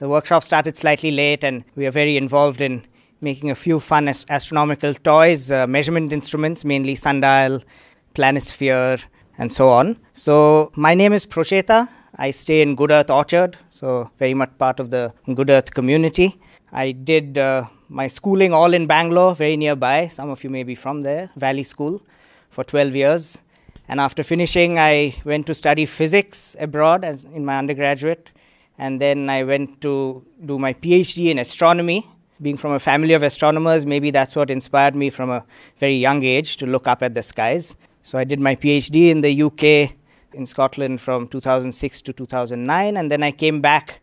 The workshop started slightly late, and we are very involved in making a few fun astronomical toys, uh, measurement instruments, mainly sundial, planisphere, and so on. So, my name is Procheta. I stay in Good Earth Orchard, so very much part of the Good Earth community. I did uh, my schooling all in Bangalore, very nearby. Some of you may be from there, Valley School, for 12 years. And after finishing, I went to study physics abroad as in my undergraduate and then I went to do my PhD in astronomy. Being from a family of astronomers, maybe that's what inspired me from a very young age to look up at the skies. So I did my PhD in the UK, in Scotland from 2006 to 2009. And then I came back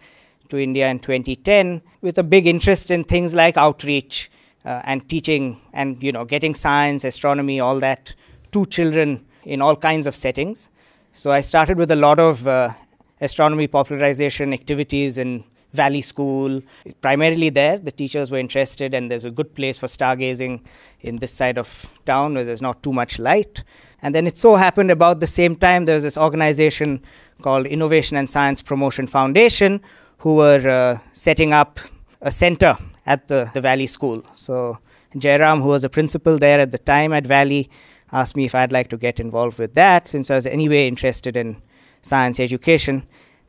to India in 2010 with a big interest in things like outreach uh, and teaching and you know getting science, astronomy, all that to children in all kinds of settings. So I started with a lot of uh, astronomy popularization activities in Valley School. Primarily there, the teachers were interested, and there's a good place for stargazing in this side of town where there's not too much light. And then it so happened about the same time, there was this organization called Innovation and Science Promotion Foundation who were uh, setting up a center at the, the Valley School. So Jairam, who was a principal there at the time at Valley, asked me if I'd like to get involved with that since I was anyway interested in science education.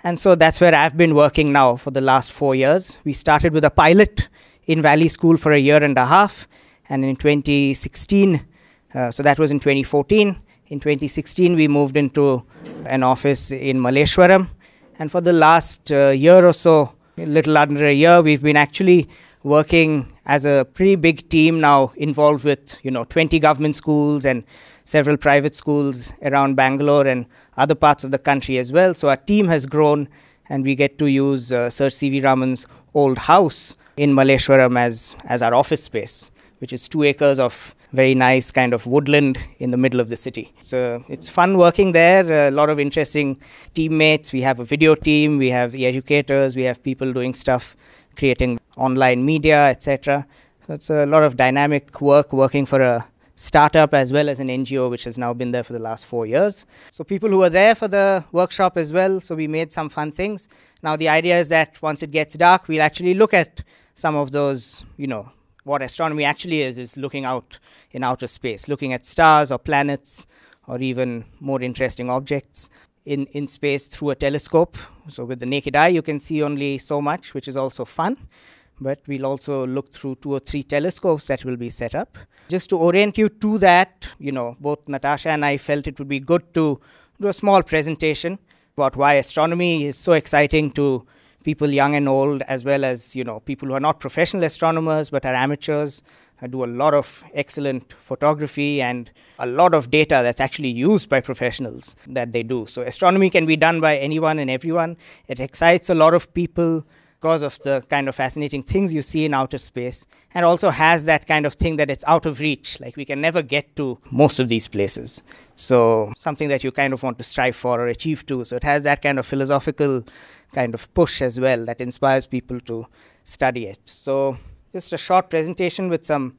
And so that's where I've been working now for the last four years. We started with a pilot in Valley School for a year and a half. And in 2016, uh, so that was in 2014. In 2016, we moved into an office in Maleshwaram. And for the last uh, year or so, a little under a year, we've been actually working as a pretty big team now involved with, you know, 20 government schools and several private schools around Bangalore and other parts of the country as well. So our team has grown, and we get to use uh, Sir C.V. Raman's old house in Maleshwaram as, as our office space, which is two acres of very nice kind of woodland in the middle of the city. So it's fun working there, a lot of interesting teammates. We have a video team, we have the educators, we have people doing stuff, creating online media, etc. So it's a lot of dynamic work working for a startup as well as an NGO, which has now been there for the last four years. So people who were there for the workshop as well, so we made some fun things. Now the idea is that once it gets dark, we'll actually look at some of those, you know, what astronomy actually is, is looking out in outer space, looking at stars or planets or even more interesting objects in, in space through a telescope. So with the naked eye, you can see only so much, which is also fun but we'll also look through two or three telescopes that will be set up. Just to orient you to that, you know, both Natasha and I felt it would be good to do a small presentation about why astronomy is so exciting to people young and old, as well as, you know, people who are not professional astronomers but are amateurs. I uh, do a lot of excellent photography and a lot of data that's actually used by professionals that they do. So astronomy can be done by anyone and everyone. It excites a lot of people because of the kind of fascinating things you see in outer space, and also has that kind of thing that it's out of reach. Like we can never get to most of these places. So, something that you kind of want to strive for or achieve to. So, it has that kind of philosophical kind of push as well that inspires people to study it. So, just a short presentation with some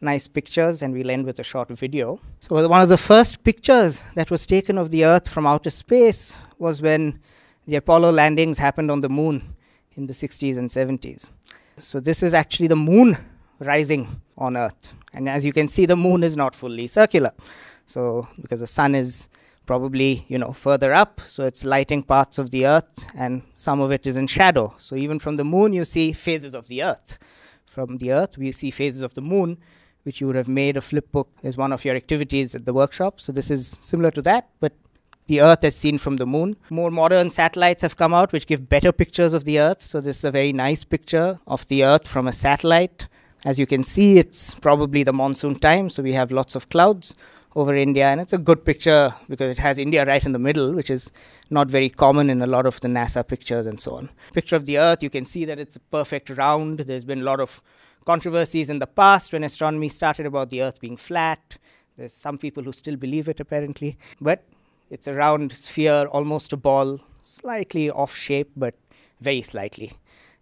nice pictures and we'll end with a short video. So one of the first pictures that was taken of the Earth from outer space was when the Apollo landings happened on the moon in the 60s and 70s. So, this is actually the moon rising on Earth. And as you can see, the moon is not fully circular. So, because the sun is probably you know further up so it's lighting parts of the earth and some of it is in shadow so even from the moon you see phases of the earth from the earth we see phases of the moon which you would have made a flip book is one of your activities at the workshop so this is similar to that but the Earth as seen from the moon. More modern satellites have come out which give better pictures of the Earth. So, this is a very nice picture of the Earth from a satellite. As you can see, it's probably the monsoon time, so we have lots of clouds over India, and it's a good picture because it has India right in the middle, which is not very common in a lot of the NASA pictures and so on. Picture of the Earth, you can see that it's a perfect round. There's been a lot of controversies in the past when astronomy started about the Earth being flat. There's some people who still believe it, apparently. But it's a round sphere, almost a ball, slightly off shape, but very slightly.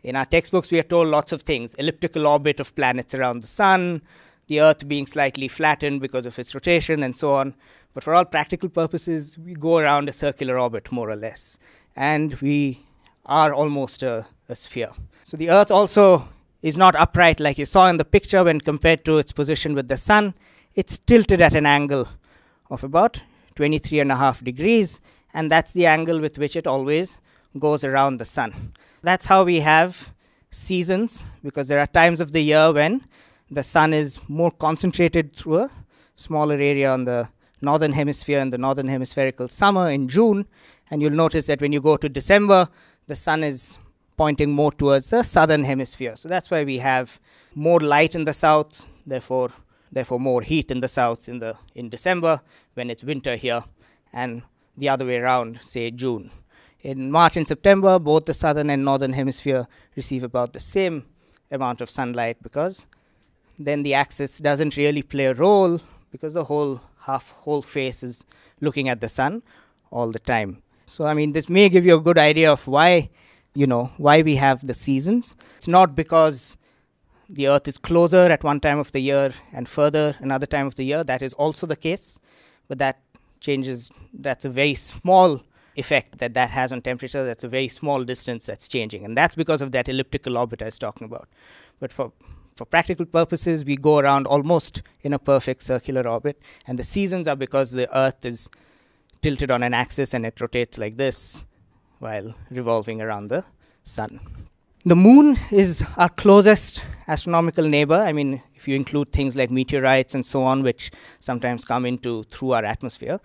In our textbooks, we are told lots of things elliptical orbit of planets around the sun, the Earth being slightly flattened because of its rotation, and so on. But for all practical purposes, we go around a circular orbit, more or less, and we are almost a, a sphere. So the Earth also is not upright like you saw in the picture when compared to its position with the sun. It's tilted at an angle of about 23 and a half degrees, and that's the angle with which it always goes around the sun. That's how we have seasons, because there are times of the year when the sun is more concentrated through a smaller area on the northern hemisphere in the northern hemispherical summer in June, and you'll notice that when you go to December, the sun is pointing more towards the southern hemisphere. So that's why we have more light in the south, therefore therefore more heat in the south in the in December when it's winter here, and the other way around, say June. In March and September, both the southern and northern hemisphere receive about the same amount of sunlight because then the axis doesn't really play a role because the whole half whole face is looking at the sun all the time. So I mean this may give you a good idea of why you know why we have the seasons. It's not because the Earth is closer at one time of the year and further another time of the year. That is also the case, but that changes, that's a very small effect that that has on temperature. That's a very small distance that's changing, and that's because of that elliptical orbit I was talking about. But for for practical purposes, we go around almost in a perfect circular orbit, and the seasons are because the Earth is tilted on an axis and it rotates like this while revolving around the sun. The moon is our closest astronomical neighbor. I mean, if you include things like meteorites and so on, which sometimes come into through our atmosphere.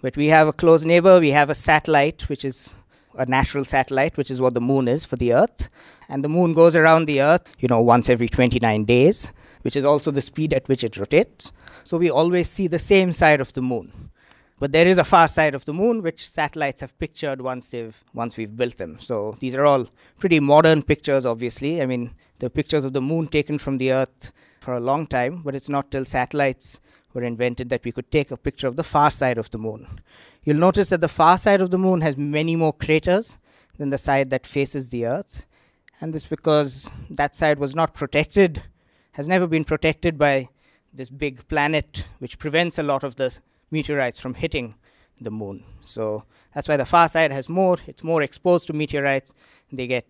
But we have a close neighbor. We have a satellite, which is a natural satellite, which is what the moon is for the Earth. And the moon goes around the Earth, you know, once every 29 days, which is also the speed at which it rotates. So we always see the same side of the moon. But there is a far side of the moon which satellites have pictured once they've once we've built them. So these are all pretty modern pictures, obviously. I mean, the pictures of the moon taken from the Earth for a long time, but it's not till satellites were invented that we could take a picture of the far side of the moon. You'll notice that the far side of the moon has many more craters than the side that faces the Earth, and this because that side was not protected, has never been protected by this big planet, which prevents a lot of the meteorites from hitting the moon. So that's why the far side has more, it's more exposed to meteorites. They get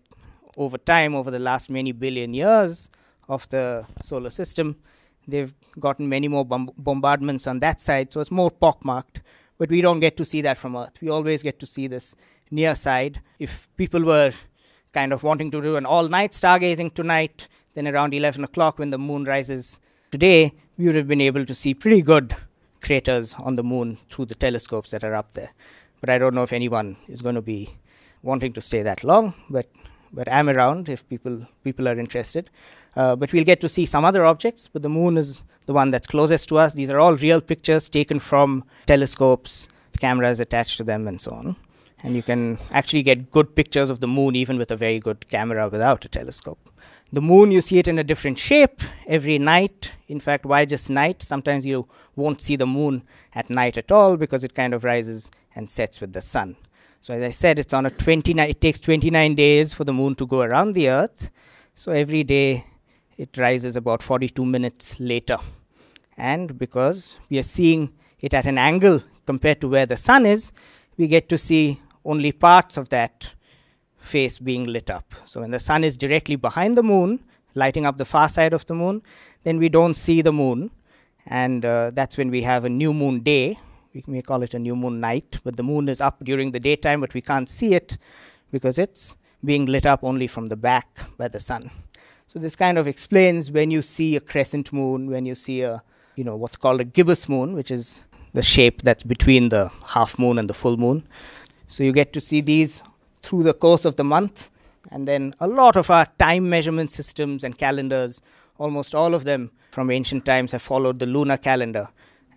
over time, over the last many billion years of the solar system, they've gotten many more bomb bombardments on that side, so it's more pockmarked. But we don't get to see that from Earth. We always get to see this near side. If people were kind of wanting to do an all night stargazing tonight, then around 11 o'clock when the moon rises today, we would have been able to see pretty good craters on the moon through the telescopes that are up there. But I don't know if anyone is going to be wanting to stay that long, but but I'm around if people people are interested. Uh, but we'll get to see some other objects. But the moon is the one that's closest to us. These are all real pictures taken from telescopes, cameras attached to them, and so on. And you can actually get good pictures of the moon even with a very good camera without a telescope the moon you see it in a different shape every night in fact why just night sometimes you won't see the moon at night at all because it kind of rises and sets with the sun so as i said it's on a 29 it takes 29 days for the moon to go around the earth so every day it rises about 42 minutes later and because we are seeing it at an angle compared to where the sun is we get to see only parts of that face being lit up. So when the sun is directly behind the moon, lighting up the far side of the moon, then we don't see the moon. And uh, that's when we have a new moon day. We may call it a new moon night, but the moon is up during the daytime, but we can't see it because it's being lit up only from the back by the sun. So this kind of explains when you see a crescent moon, when you see a, you know, what's called a gibbous moon, which is the shape that's between the half moon and the full moon. So you get to see these through the course of the month. And then a lot of our time measurement systems and calendars, almost all of them from ancient times, have followed the lunar calendar.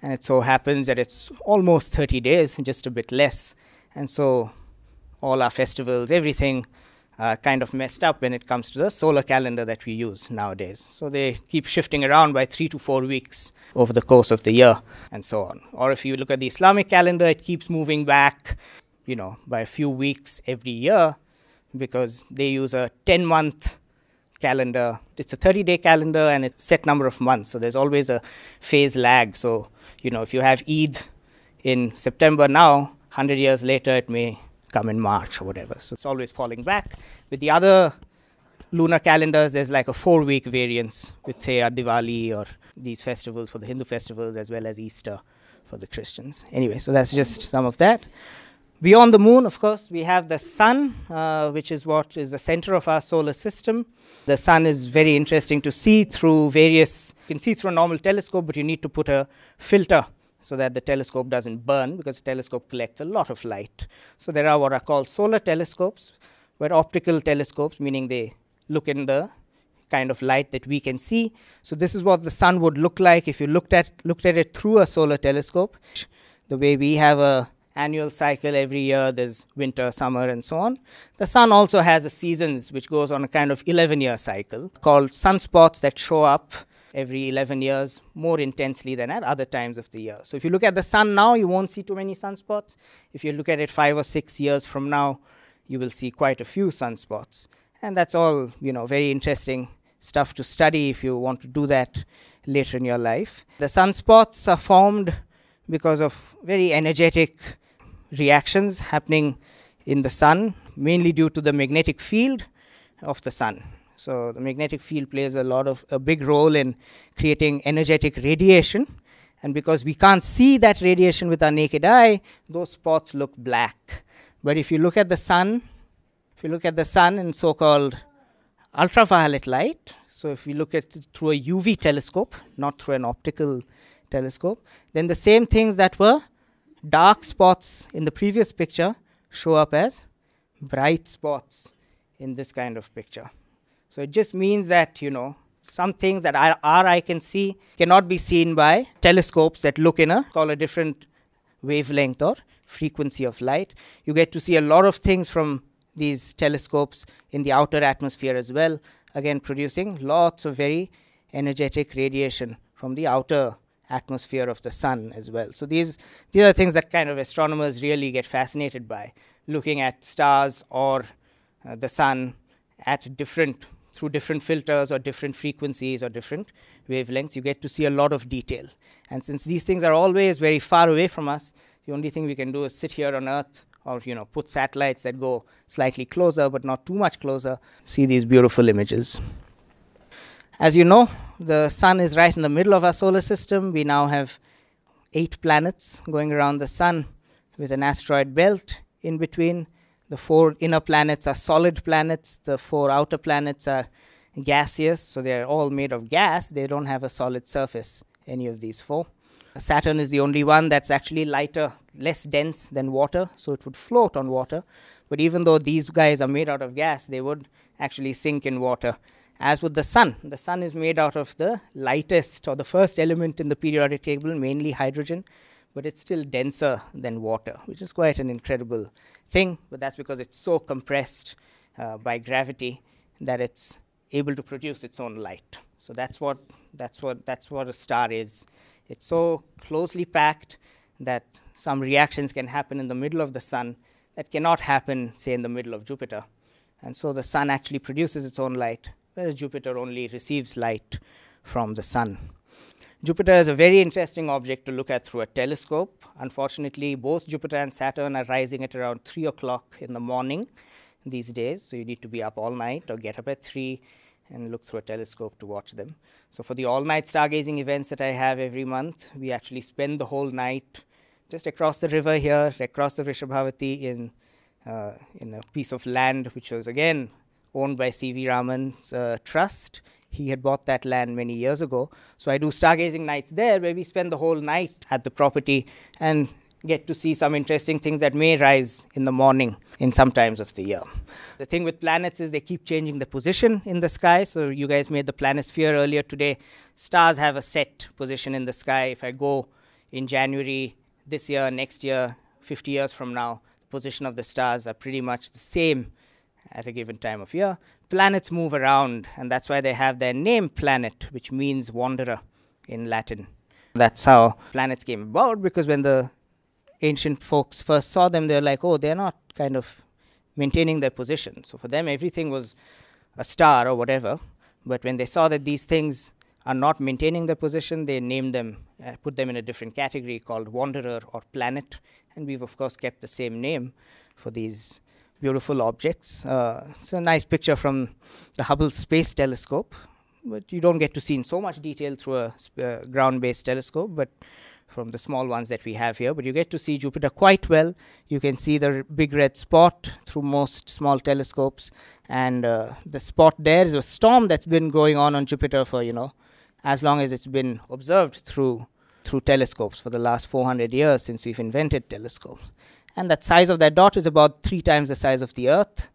And it so happens that it's almost 30 days, just a bit less. And so all our festivals, everything uh, kind of messed up when it comes to the solar calendar that we use nowadays. So they keep shifting around by three to four weeks over the course of the year and so on. Or if you look at the Islamic calendar, it keeps moving back you know, by a few weeks every year because they use a 10 month calendar. It's a 30 day calendar and it's set number of months. So there's always a phase lag. So, you know, if you have Eid in September now, 100 years later, it may come in March or whatever. So it's always falling back. With the other lunar calendars, there's like a four week variance with, say, a Diwali or these festivals for the Hindu festivals as well as Easter for the Christians. Anyway, so that's just some of that. Beyond the moon, of course, we have the sun, uh, which is what is the center of our solar system. The sun is very interesting to see through various, you can see through a normal telescope, but you need to put a filter so that the telescope doesn't burn because the telescope collects a lot of light. So there are what are called solar telescopes, where optical telescopes, meaning they look in the kind of light that we can see. So this is what the sun would look like if you looked at looked at it through a solar telescope. The way we have a annual cycle every year there's winter summer and so on the sun also has a seasons which goes on a kind of 11 year cycle called sunspots that show up every 11 years more intensely than at other times of the year so if you look at the sun now you won't see too many sunspots if you look at it 5 or 6 years from now you will see quite a few sunspots and that's all you know very interesting stuff to study if you want to do that later in your life the sunspots are formed because of very energetic reactions happening in the sun, mainly due to the magnetic field of the sun. So the magnetic field plays a lot of a big role in creating energetic radiation. And because we can't see that radiation with our naked eye, those spots look black. But if you look at the sun, if you look at the sun in so-called ultraviolet light, so if we look at it through a UV telescope, not through an optical telescope, then the same things that were dark spots in the previous picture show up as bright spots in this kind of picture. So it just means that, you know, some things that our eye can see cannot be seen by telescopes that look in a call a different wavelength or frequency of light. You get to see a lot of things from these telescopes in the outer atmosphere as well, again producing lots of very energetic radiation from the outer atmosphere of the sun as well. So these these are things that kind of astronomers really get fascinated by, looking at stars or uh, the sun at different through different filters or different frequencies or different wavelengths. You get to see a lot of detail. And since these things are always very far away from us, the only thing we can do is sit here on Earth or you know put satellites that go slightly closer but not too much closer see these beautiful images as you know, the sun is right in the middle of our solar system. We now have eight planets going around the sun with an asteroid belt in between. The four inner planets are solid planets, the four outer planets are gaseous, so they're all made of gas. They don't have a solid surface, any of these four. Saturn is the only one that's actually lighter, less dense than water, so it would float on water. But even though these guys are made out of gas, they would actually sink in water as with the sun. The sun is made out of the lightest or the first element in the periodic table, mainly hydrogen, but it's still denser than water, which is quite an incredible thing, but that's because it's so compressed uh, by gravity that it's able to produce its own light. So that's what, that's what, that's what a star is. It's so closely packed that some reactions can happen in the middle of the sun that cannot happen, say, in the middle of Jupiter. And so the sun actually produces its own light whereas Jupiter only receives light from the sun. Jupiter is a very interesting object to look at through a telescope. Unfortunately, both Jupiter and Saturn are rising at around 3 o'clock in the morning these days, so you need to be up all night or get up at 3 and look through a telescope to watch them. So, for the all night stargazing events that I have every month, we actually spend the whole night just across the river here, across the Vrishabhavati, in, uh, in a piece of land which was again owned by C.V. Raman's uh, trust. He had bought that land many years ago. So I do stargazing nights there where we spend the whole night at the property and get to see some interesting things that may rise in the morning in some times of the year. The thing with planets is they keep changing the position in the sky. So you guys made the planisphere earlier today. Stars have a set position in the sky. If I go in January this year, next year, 50 years from now, the position of the stars are pretty much the same at a given time of year. Planets move around, and that's why they have their name planet, which means wanderer in Latin. That's how planets came about because when the ancient folks first saw them, they were like, oh, they're not kind of maintaining their position. So for them, everything was a star or whatever. But when they saw that these things are not maintaining their position, they named them, uh, put them in a different category called wanderer or planet. And we've, of course, kept the same name for these beautiful objects. Uh, it's a nice picture from the Hubble Space Telescope, but you don't get to see in so much detail through a uh, ground-based telescope, but from the small ones that we have here. But you get to see Jupiter quite well. You can see the big red spot through most small telescopes, and uh, the spot there is a storm that's been going on on Jupiter for you know as long as it's been observed through through telescopes for the last 400 years since we've invented telescopes. And that size of that dot is about three times the size of the Earth,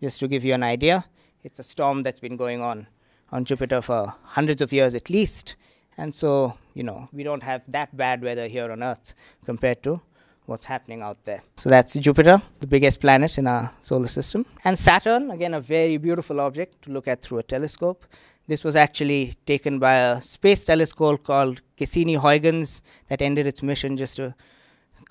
just to give you an idea. It's a storm that's been going on on Jupiter for hundreds of years at least. And so, you know, we don't have that bad weather here on Earth compared to what's happening out there. So that's Jupiter, the biggest planet in our solar system. And Saturn, again, a very beautiful object to look at through a telescope. This was actually taken by a space telescope called Cassini-Huygens that ended its mission just a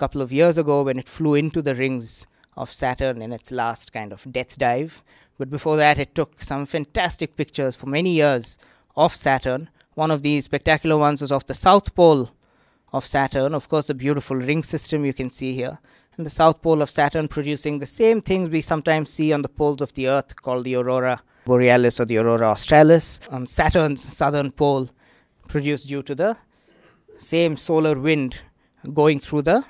couple of years ago when it flew into the rings of Saturn in its last kind of death dive. But before that, it took some fantastic pictures for many years of Saturn. One of these spectacular ones was of the South Pole of Saturn. Of course, the beautiful ring system you can see here. And the South Pole of Saturn producing the same things we sometimes see on the poles of the Earth called the aurora borealis or the aurora australis. On Saturn's southern pole produced due to the same solar wind going through the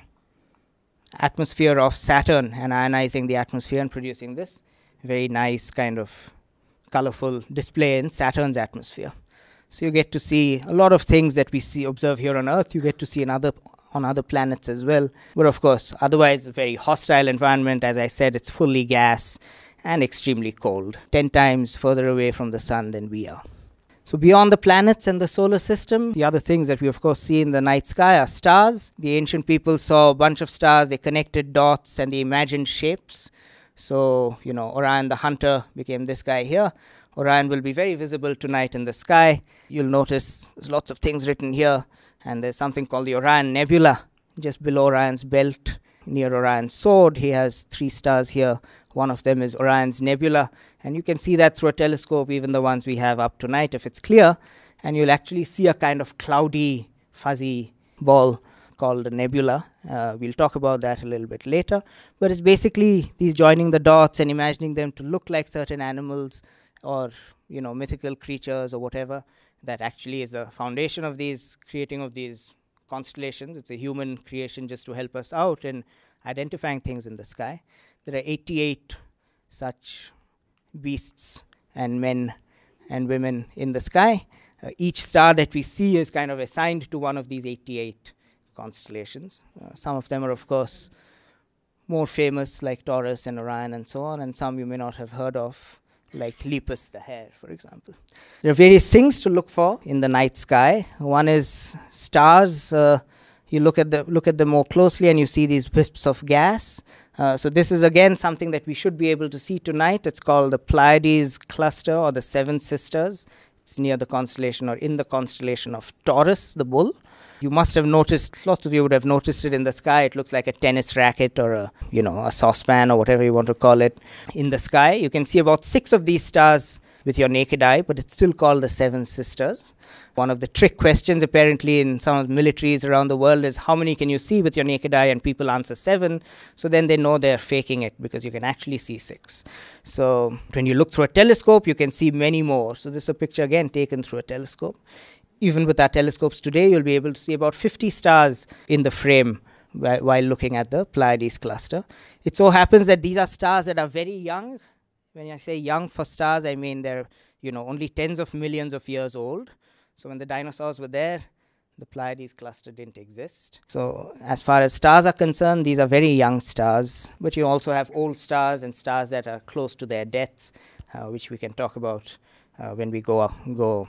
atmosphere of Saturn and ionizing the atmosphere and producing this very nice kind of colorful display in Saturn's atmosphere. So you get to see a lot of things that we see observe here on Earth. You get to see in other on other planets as well. But of course, otherwise a very hostile environment. As I said, it's fully gas and extremely cold, ten times further away from the sun than we are. So, beyond the planets and the solar system, the other things that we, of course, see in the night sky are stars. The ancient people saw a bunch of stars, they connected dots and they imagined shapes. So, you know, Orion the Hunter became this guy here. Orion will be very visible tonight in the sky. You'll notice there's lots of things written here, and there's something called the Orion Nebula just below Orion's belt near Orion's sword. He has three stars here. One of them is Orion's nebula. And you can see that through a telescope, even the ones we have up tonight, if it's clear. And you'll actually see a kind of cloudy, fuzzy ball called a nebula. Uh, we'll talk about that a little bit later. But it's basically these joining the dots and imagining them to look like certain animals or you know mythical creatures or whatever that actually is the foundation of these creating of these constellations. It's a human creation just to help us out in identifying things in the sky. There are 88 such beasts and men and women in the sky. Uh, each star that we see is kind of assigned to one of these 88 constellations. Uh, some of them are, of course, more famous, like Taurus and Orion and so on, and some you may not have heard of like lupus the hare, for example. There are various things to look for in the night sky. One is stars. Uh, you look at, the, look at them more closely and you see these wisps of gas. Uh, so this is again something that we should be able to see tonight. It's called the Pleiades cluster or the Seven Sisters. It's near the constellation or in the constellation of Taurus, the bull you must have noticed lots of you would have noticed it in the sky it looks like a tennis racket or a you know a saucepan or whatever you want to call it in the sky you can see about 6 of these stars with your naked eye but it's still called the seven sisters one of the trick questions apparently in some of the militaries around the world is how many can you see with your naked eye and people answer 7 so then they know they're faking it because you can actually see 6 so when you look through a telescope you can see many more so this is a picture again taken through a telescope even with our telescopes today, you'll be able to see about 50 stars in the frame while looking at the Pleiades cluster. It so happens that these are stars that are very young. When I say young for stars, I mean they're you know only tens of millions of years old. So when the dinosaurs were there, the Pleiades cluster didn't exist. So as far as stars are concerned, these are very young stars. But you also have old stars and stars that are close to their death, uh, which we can talk about uh, when we go uh, go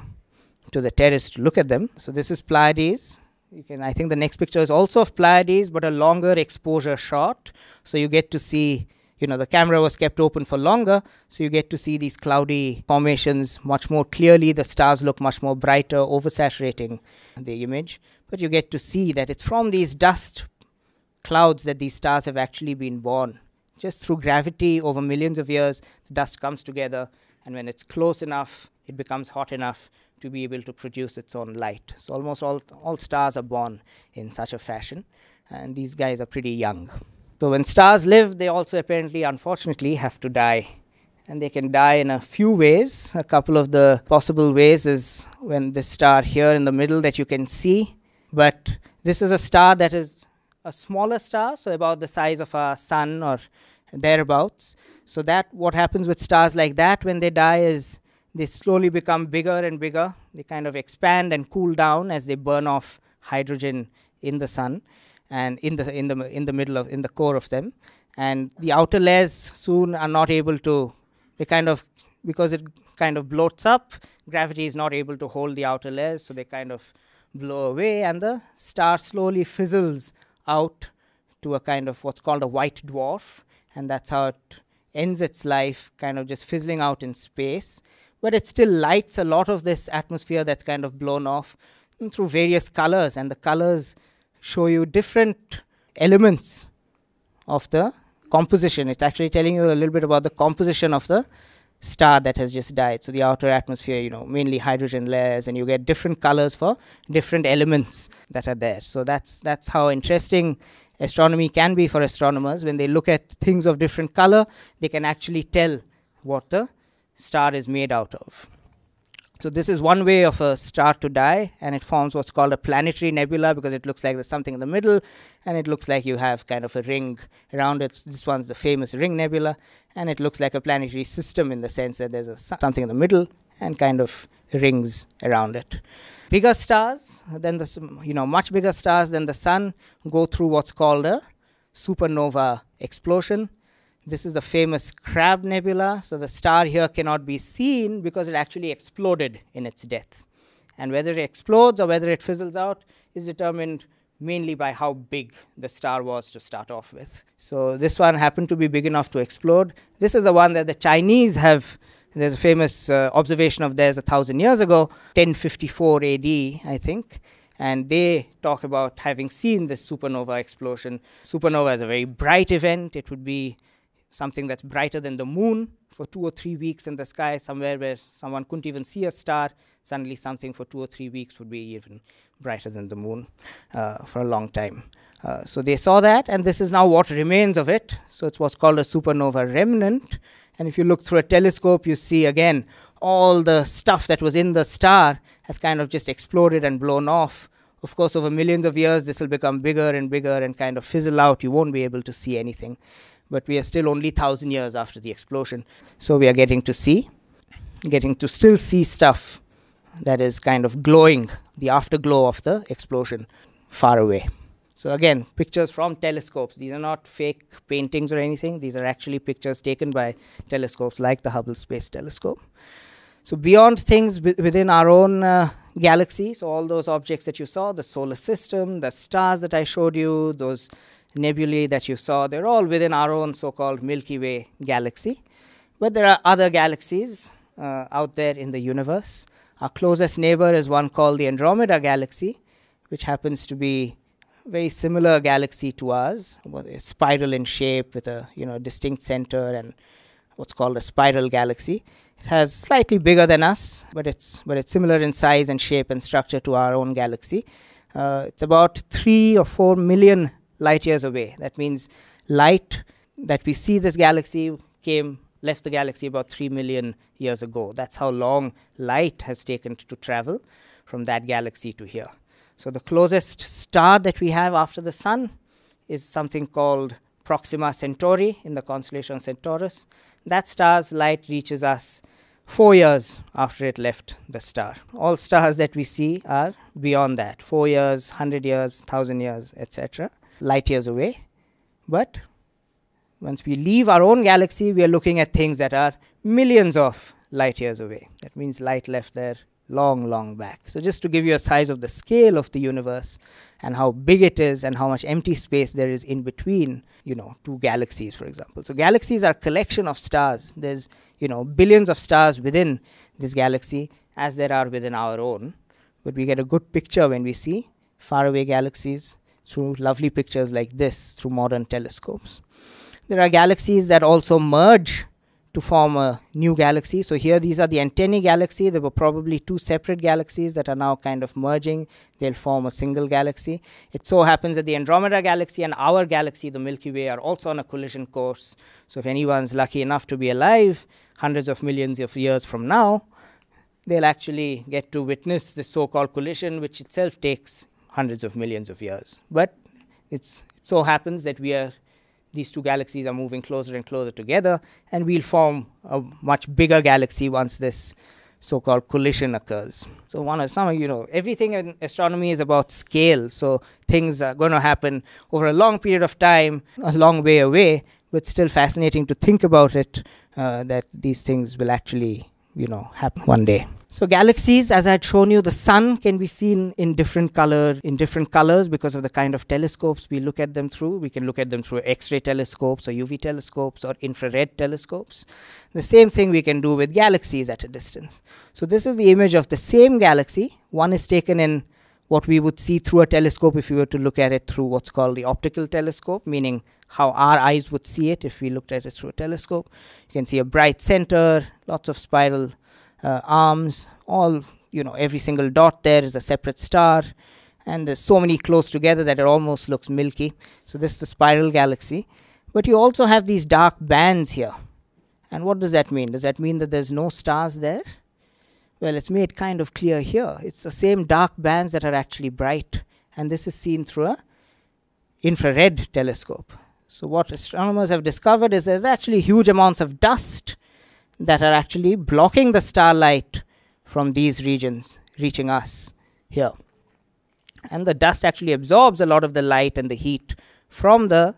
to the terrorist. Look at them. So this is Pleiades. You can, I think the next picture is also of Pleiades, but a longer exposure shot. So you get to see, you know, the camera was kept open for longer. So you get to see these cloudy formations much more clearly. The stars look much more brighter, oversaturating the image. But you get to see that it's from these dust clouds that these stars have actually been born. Just through gravity over millions of years, the dust comes together. And when it's close enough, it becomes hot enough to be able to produce its own light. So almost all, all stars are born in such a fashion, and these guys are pretty young. So when stars live, they also apparently, unfortunately, have to die. And they can die in a few ways. A couple of the possible ways is when this star here in the middle that you can see, but this is a star that is a smaller star, so about the size of our sun or thereabouts. So that what happens with stars like that when they die is they slowly become bigger and bigger. They kind of expand and cool down as they burn off hydrogen in the sun and in the in the in the middle of in the core of them and the outer layers soon are not able to they kind of because it kind of bloats up gravity is not able to hold the outer layers so they kind of blow away and the star slowly fizzles out to a kind of what's called a white dwarf and that's how it ends its life kind of just fizzling out in space but it still lights a lot of this atmosphere that's kind of blown off through various colors, and the colors show you different elements of the composition. It's actually telling you a little bit about the composition of the star that has just died. So the outer atmosphere, you know, mainly hydrogen layers, and you get different colors for different elements that are there. So that's that's how interesting astronomy can be for astronomers when they look at things of different color they can actually tell what the star is made out of. So this is one way of a star to die, and it forms what's called a planetary nebula because it looks like there's something in the middle, and it looks like you have kind of a ring around it. This one's the famous ring nebula, and it looks like a planetary system in the sense that there's a, something in the middle and kind of rings around it. Bigger stars than the you know much bigger stars than the sun go through what's called a supernova explosion, this is the famous Crab Nebula. So the star here cannot be seen because it actually exploded in its death. And whether it explodes or whether it fizzles out is determined mainly by how big the star was to start off with. So this one happened to be big enough to explode. This is the one that the Chinese have. There's a famous uh, observation of theirs a thousand years ago, 1054 AD, I think. And they talk about having seen this supernova explosion. Supernova is a very bright event. It would be something that's brighter than the moon for two or three weeks in the sky, somewhere where someone couldn't even see a star, suddenly something for two or three weeks would be even brighter than the moon uh, for a long time. Uh, so they saw that, and this is now what remains of it. So it's what's called a supernova remnant. And if you look through a telescope, you see again all the stuff that was in the star has kind of just exploded and blown off. Of course, over millions of years, this will become bigger and bigger and kind of fizzle out. You won't be able to see anything but we are still only 1,000 years after the explosion. So we are getting to see, getting to still see stuff that is kind of glowing, the afterglow of the explosion far away. So again, pictures from telescopes. These are not fake paintings or anything. These are actually pictures taken by telescopes like the Hubble Space Telescope. So beyond things within our own uh, galaxy, so all those objects that you saw, the solar system, the stars that I showed you, those nebulae that you saw, they're all within our own so-called Milky Way galaxy. But there are other galaxies uh, out there in the universe. Our closest neighbor is one called the Andromeda Galaxy, which happens to be a very similar galaxy to ours, spiral in shape with a you know distinct center and what's called a spiral galaxy. It has slightly bigger than us, but it's but it's similar in size and shape and structure to our own galaxy. Uh, it's about three or four million light years away. That means light that we see this galaxy came left the galaxy about 3 million years ago. That's how long light has taken to travel from that galaxy to here. So the closest star that we have after the sun is something called Proxima Centauri in the constellation Centaurus. That star's light reaches us four years after it left the star. All stars that we see are beyond that, four years, 100 years, 1000 years, etc light years away. But once we leave our own galaxy, we are looking at things that are millions of light years away. That means light left there long, long back. So, just to give you a size of the scale of the universe and how big it is and how much empty space there is in between, you know, two galaxies, for example. So, galaxies are a collection of stars. There's, you know, billions of stars within this galaxy as there are within our own. But we get a good picture when we see faraway galaxies through lovely pictures like this through modern telescopes. There are galaxies that also merge to form a new galaxy. So here these are the antennae galaxy. There were probably two separate galaxies that are now kind of merging. They'll form a single galaxy. It so happens that the Andromeda galaxy and our galaxy, the Milky Way, are also on a collision course. So if anyone's lucky enough to be alive hundreds of millions of years from now, they'll actually get to witness this so-called collision, which itself takes hundreds of millions of years. But it so happens that we are these two galaxies are moving closer and closer together, and we'll form a much bigger galaxy once this so-called collision occurs. So one of some, you know, everything in astronomy is about scale. So things are going to happen over a long period of time, a long way away, but still fascinating to think about it uh, that these things will actually you know happen one day so galaxies as i had shown you the sun can be seen in different color in different colors because of the kind of telescopes we look at them through we can look at them through x-ray telescopes or uv telescopes or infrared telescopes the same thing we can do with galaxies at a distance so this is the image of the same galaxy one is taken in what we would see through a telescope if we were to look at it through what's called the optical telescope, meaning how our eyes would see it if we looked at it through a telescope. You can see a bright center, lots of spiral uh, arms, all, you know, every single dot there is a separate star, and there's so many close together that it almost looks milky. So, this is the spiral galaxy. But you also have these dark bands here. And what does that mean? Does that mean that there's no stars there? Well, it's made kind of clear here. It's the same dark bands that are actually bright, and this is seen through a infrared telescope. So what astronomers have discovered is there's actually huge amounts of dust that are actually blocking the starlight from these regions reaching us here. And the dust actually absorbs a lot of the light and the heat from the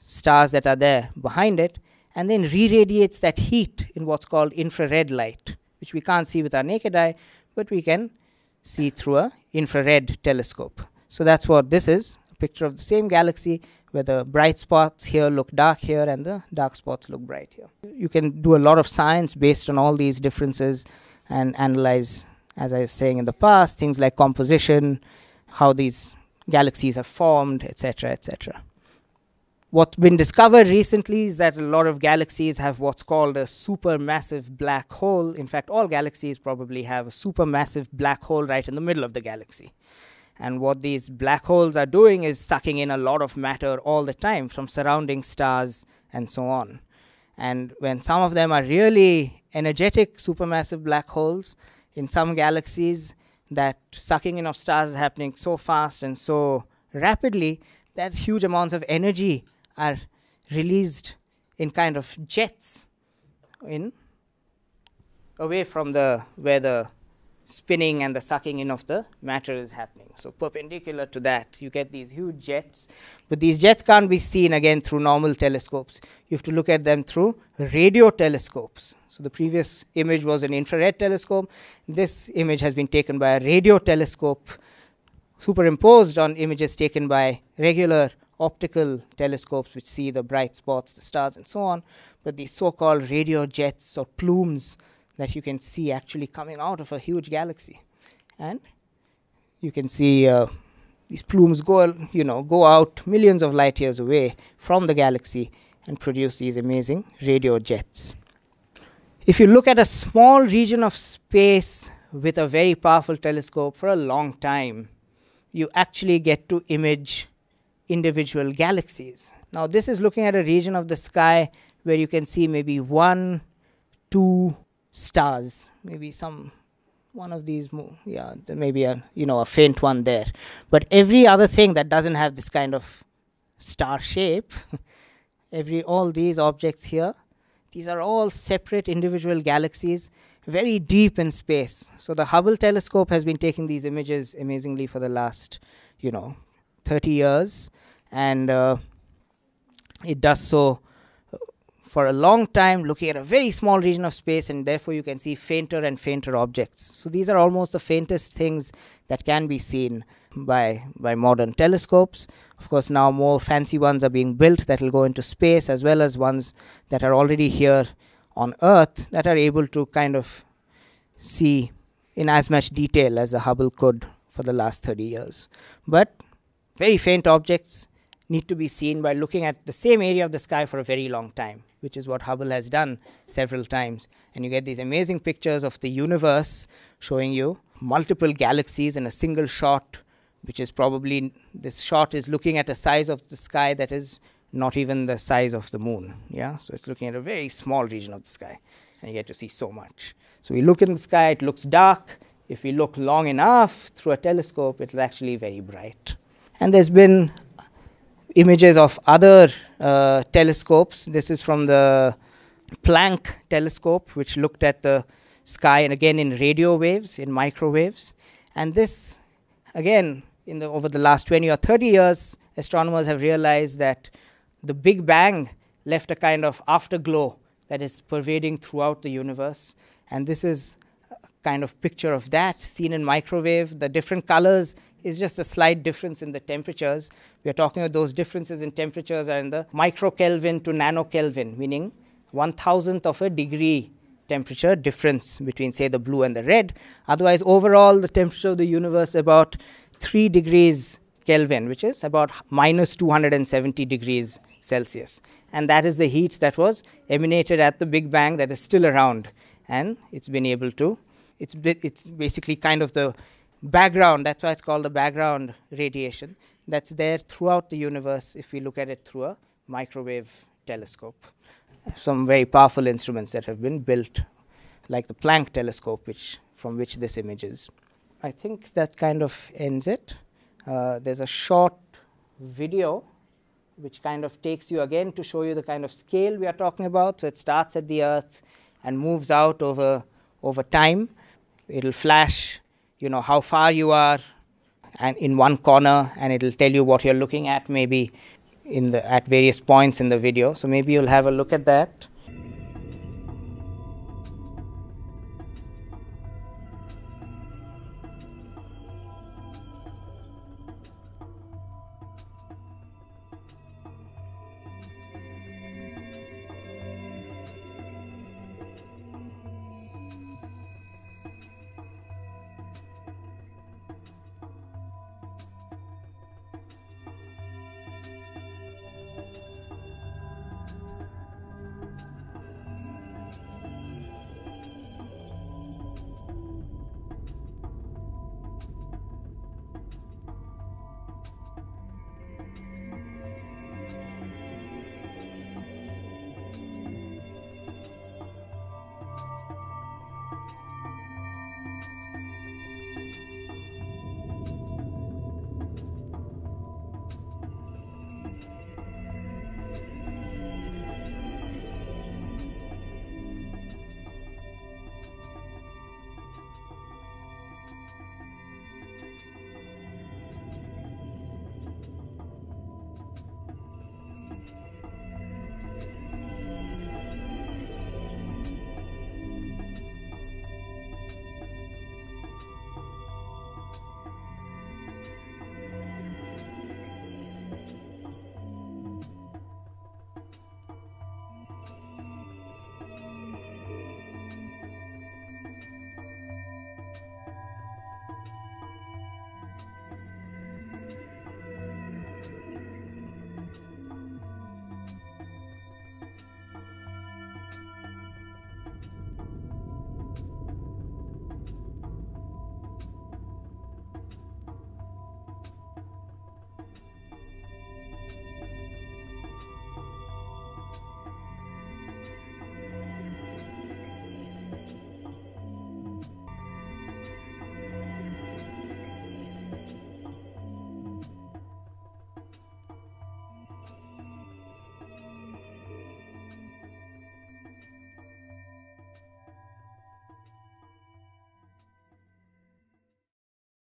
stars that are there behind it and then re-radiates that heat in what's called infrared light which we can't see with our naked eye, but we can see through a infrared telescope. So that's what this is, a picture of the same galaxy where the bright spots here look dark here and the dark spots look bright here. You can do a lot of science based on all these differences and analyze, as I was saying in the past, things like composition, how these galaxies are formed, etc., etc. What's been discovered recently is that a lot of galaxies have what's called a supermassive black hole. In fact, all galaxies probably have a supermassive black hole right in the middle of the galaxy. And what these black holes are doing is sucking in a lot of matter all the time from surrounding stars and so on. And when some of them are really energetic supermassive black holes, in some galaxies, that sucking in of stars is happening so fast and so rapidly that huge amounts of energy are released in kind of jets in away from the where the spinning and the sucking in of the matter is happening. So perpendicular to that, you get these huge jets, but these jets can't be seen again through normal telescopes. You have to look at them through radio telescopes. So the previous image was an infrared telescope. This image has been taken by a radio telescope superimposed on images taken by regular optical telescopes which see the bright spots, the stars, and so on, but these so called radio jets or plumes that you can see actually coming out of a huge galaxy. And you can see uh, these plumes go, you know, go out millions of light years away from the galaxy and produce these amazing radio jets. If you look at a small region of space with a very powerful telescope for a long time, you actually get to image individual galaxies. Now, this is looking at a region of the sky where you can see maybe one, two stars, maybe some one of these yeah maybe a you know a faint one there but every other thing that doesn't have this kind of star shape every all these objects here these are all separate individual galaxies very deep in space so the hubble telescope has been taking these images amazingly for the last you know 30 years and uh, it does so uh, for a long time looking at a very small region of space and therefore you can see fainter and fainter objects so these are almost the faintest things that can be seen by by modern telescopes of course now more fancy ones are being built that will go into space as well as ones that are already here on earth that are able to kind of see in as much detail as the hubble could for the last 30 years but very faint objects need to be seen by looking at the same area of the sky for a very long time, which is what Hubble has done several times. And you get these amazing pictures of the universe showing you multiple galaxies in a single shot, which is probably this shot is looking at a size of the sky that is not even the size of the moon. Yeah, so it's looking at a very small region of the sky, and you get to see so much. So we look in the sky; it looks dark. If we look long enough through a telescope, it's actually very bright. And there's been images of other uh, telescopes. This is from the Planck telescope, which looked at the sky and again in radio waves, in microwaves. And this, again, in the, over the last 20 or 30 years, astronomers have realized that the Big Bang left a kind of afterglow that is pervading throughout the universe. And this is kind of picture of that seen in microwave. The different colors is just a slight difference in the temperatures. We are talking about those differences in temperatures are in the micro Kelvin to nano Kelvin, meaning one thousandth of a degree temperature difference between say the blue and the red. Otherwise, overall the temperature of the universe about 3 degrees Kelvin, which is about minus 270 degrees Celsius. And that is the heat that was emanated at the Big Bang that is still around and it's been able to, it's, it's basically kind of the background, that's why it's called the background radiation, that's there throughout the universe if we look at it through a microwave telescope. Some very powerful instruments that have been built, like the Planck telescope, which from which this image is. I think that kind of ends it. Uh, there's a short video which kind of takes you again to show you the kind of scale we are talking about. So it starts at the Earth and moves out over, over time. It'll flash you know how far you are and in one corner and it'll tell you what you're looking at maybe in the at various points in the video so maybe you'll have a look at that